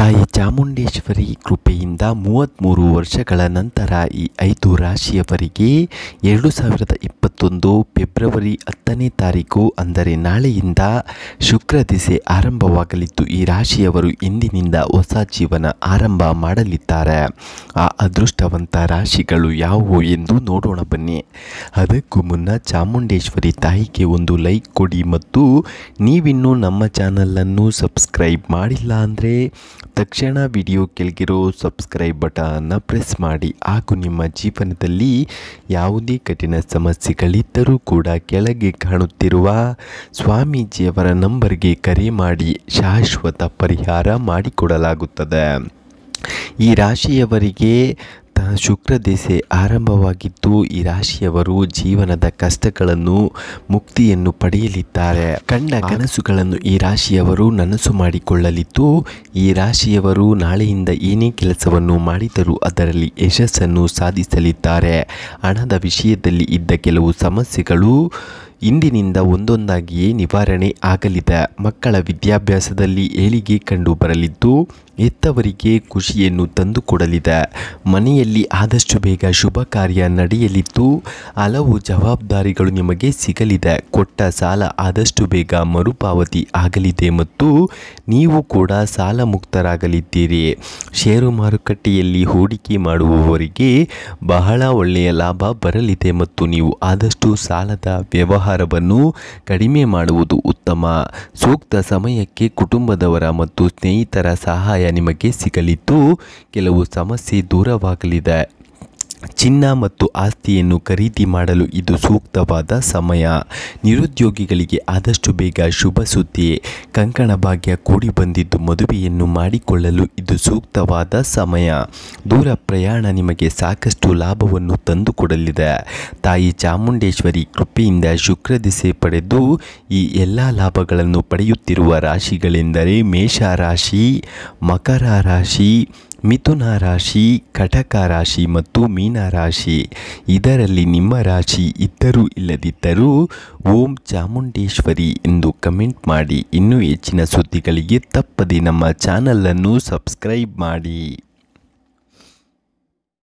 ತಾಯಿ ಚಾಮುಂಡೇಶ್ವರಿ ಕೃಪೆಯಿಂದ ಮೂವತ್ತ್ಮೂರು ವರ್ಷಗಳ ನಂತರ ಈ ಐದು ರಾಶಿಯವರಿಗೆ ಎರಡು ಸಾವಿರದ ಇಪ್ಪತ್ತು ಇಪ್ಪತ್ತೊಂದು ಫೆಬ್ರವರಿ ಹತ್ತನೇ ತಾರೀಕು ಅಂದರೆ ನಾಳೆಯಿಂದ ಶುಕ್ರ ದಿಸೆ ಆರಂಭವಾಗಲಿದ್ದು ಈ ರಾಶಿಯವರು ಇಂದಿನಿಂದ ಹೊಸ ಜೀವನ ಆರಂಭ ಮಾಡಲಿದ್ದಾರೆ ಆ ಅದೃಷ್ಟವಂತ ರಾಶಿಗಳು ಯಾವುವು ಎಂದು ನೋಡೋಣ ಬನ್ನಿ ಅದಕ್ಕೂ ಮುನ್ನ ಚಾಮುಂಡೇಶ್ವರಿ ತಾಯಿಗೆ ಒಂದು ಲೈಕ್ ಕೊಡಿ ಮತ್ತು ನೀವಿನ್ನೂ ನಮ್ಮ ಚಾನಲನ್ನು ಸಬ್ಸ್ಕ್ರೈಬ್ ಮಾಡಿಲ್ಲ ಅಂದರೆ ತಕ್ಷಣ ವಿಡಿಯೋ ಕೆಳಗಿರೋ ಸಬ್ಸ್ಕ್ರೈಬ್ ಬಟನನ್ನು ಪ್ರೆಸ್ ಮಾಡಿ ಹಾಗೂ ನಿಮ್ಮ ಜೀವನದಲ್ಲಿ ಯಾವುದೇ ಕಠಿಣ ಸಮಸ್ಯೆಗಳು ಮಕ್ಕಳಿದ್ದರೂ ಕೂಡ ಕೆಳಗೆ ಕಾಣುತ್ತಿರುವ ಸ್ವಾಮೀಜಿಯವರ ನಂಬರ್ಗೆ ಕರೆ ಮಾಡಿ ಶಾಶ್ವತ ಪರಿಹಾರ ಮಾಡಿಕೊಡಲಾಗುತ್ತದೆ ಈ ರಾಶಿಯವರಿಗೆ ಶುಕ್ರ ದೆಸೆ ಆರಂಭವಾಗಿದ್ದು ಈ ರಾಶಿಯವರು ಜೀವನದ ಕಷ್ಟಗಳನ್ನು ಮುಕ್ತಿಯನ್ನು ಪಡೆಯಲಿದ್ದಾರೆ ಕಂಡ ಕನಸುಗಳನ್ನು ಈ ರಾಶಿಯವರು ನನಸು ಮಾಡಿಕೊಳ್ಳಲಿದ್ದು ಈ ರಾಶಿಯವರು ನಾಳೆಯಿಂದ ಏನೇ ಕೆಲಸವನ್ನು ಮಾಡಿದರೂ ಅದರಲ್ಲಿ ಯಶಸ್ಸನ್ನು ಸಾಧಿಸಲಿದ್ದಾರೆ ಹಣದ ವಿಷಯದಲ್ಲಿ ಇದ್ದ ಕೆಲವು ಸಮಸ್ಯೆಗಳು ಇಂದಿನಿಂದ ಒಂದೊಂದಾಗಿಯೇ ನಿವಾರಣೆ ಆಗಲಿದೆ ಮಕ್ಕಳ ವಿದ್ಯಾಭ್ಯಾಸದಲ್ಲಿ ಏಳಿಗೆ ಕಂಡು ಬರಲಿದ್ದು ಎತ್ತವರಿಗೆ ಖುಷಿಯನ್ನು ತಂದುಕೊಡಲಿದೆ ಮನೆಯಲ್ಲಿ ಆದಷ್ಟು ಬೇಗ ಶುಭ ಕಾರ್ಯ ನಡೆಯಲಿದ್ದು ಹಲವು ಜವಾಬ್ದಾರಿಗಳು ನಿಮಗೆ ಸಿಗಲಿದೆ ಕೊಟ್ಟ ಸಾಲ ಆದಷ್ಟು ಬೇಗ ಮರುಪಾವತಿ ಆಗಲಿದೆ ಮತ್ತು ನೀವು ಕೂಡ ಸಾಲ ಮುಕ್ತರಾಗಲಿದ್ದೀರಿ ಷೇರು ಮಾರುಕಟ್ಟೆಯಲ್ಲಿ ಹೂಡಿಕೆ ಮಾಡುವವರಿಗೆ ಬಹಳ ಒಳ್ಳೆಯ ಲಾಭ ಬರಲಿದೆ ಮತ್ತು ನೀವು ಆದಷ್ಟು ಸಾಲದ ವ್ಯವಹಾರ ಆಹಾರವನ್ನು ಕಡಿಮೆ ಮಾಡುವುದು ಉತ್ತಮ ಸೂಕ್ತ ಸಮಯಕ್ಕೆ ಕುಟುಂಬದವರ ಮತ್ತು ಸ್ನೇಹಿತರ ಸಹಾಯ ನಿಮಗೆ ಸಿಗಲಿದ್ದು ಕೆಲವು ಸಮಸ್ಯೆ ದೂರವಾಗಲಿದೆ ಚಿನ್ನ ಮತ್ತು ಆಸ್ತಿಯನ್ನು ಖರೀದಿ ಮಾಡಲು ಇದು ಸೂಕ್ತವಾದ ಸಮಯ ನಿರುದ್ಯೋಗಿಗಳಿಗೆ ಆದಷ್ಟು ಬೇಗ ಶುಭ ಸುದ್ದಿ ಕಂಕಣ ಭಾಗ್ಯ ಕೂಡಿ ಬಂದಿದ್ದು ಮದುವೆಯನ್ನು ಮಾಡಿಕೊಳ್ಳಲು ಇದು ಸೂಕ್ತವಾದ ಸಮಯ ದೂರ ಪ್ರಯಾಣ ನಿಮಗೆ ಸಾಕಷ್ಟು ಲಾಭವನ್ನು ತಂದುಕೊಡಲಿದೆ ತಾಯಿ ಚಾಮುಂಡೇಶ್ವರಿ ಕೃಪೆಯಿಂದ ಶುಕ್ರ ದಿಸೆ ಪಡೆದು ಈ ಎಲ್ಲ ಲಾಭಗಳನ್ನು ಪಡೆಯುತ್ತಿರುವ ರಾಶಿಗಳೆಂದರೆ ಮೇಷ ರಾಶಿ ಮಕರ ರಾಶಿ ಮಿಥುನ ರಾಶಿ ಕಟಕ ರಾಶಿ ಮತ್ತು ಮೀನ ರಾಶಿ ಇದರಲ್ಲಿ ನಿಮ್ಮ ರಾಶಿ ಇದ್ದರೂ ಇಲ್ಲದಿದ್ದರೂ ಓಂ ಚಾಮುಂಡೇಶ್ವರಿ ಎಂದು ಕಮೆಂಟ್ ಮಾಡಿ ಇನ್ನೂ ಹೆಚ್ಚಿನ ಸುದ್ದಿಗಳಿಗೆ ತಪ್ಪದೆ ನಮ್ಮ ಚಾನಲನ್ನು ಸಬ್ಸ್ಕ್ರೈಬ್ ಮಾಡಿ